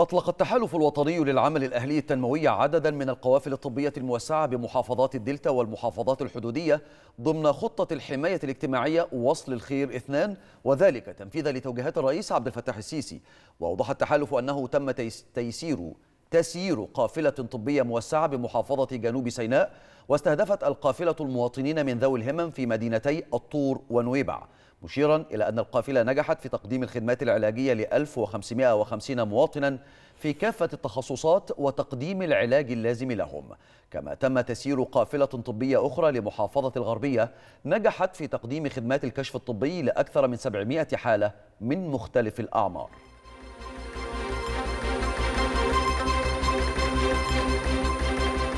أطلق التحالف الوطني للعمل الأهلي التنموي عددا من القوافل الطبية الموسعة بمحافظات الدلتا والمحافظات الحدودية ضمن خطة الحماية الاجتماعية وصل الخير اثنان وذلك تنفيذا لتوجيهات الرئيس عبد الفتاح السيسي وأوضح التحالف أنه تم تيسير تسيير قافلة طبية موسعة بمحافظة جنوب سيناء واستهدفت القافلة المواطنين من ذوي الهمم في مدينتي الطور ونويبع مشيرا إلى أن القافلة نجحت في تقديم الخدمات العلاجية ل 1550 مواطنا في كافة التخصصات وتقديم العلاج اللازم لهم كما تم تسيير قافلة طبية أخرى لمحافظة الغربية نجحت في تقديم خدمات الكشف الطبي لأكثر من 700 حالة من مختلف الأعمار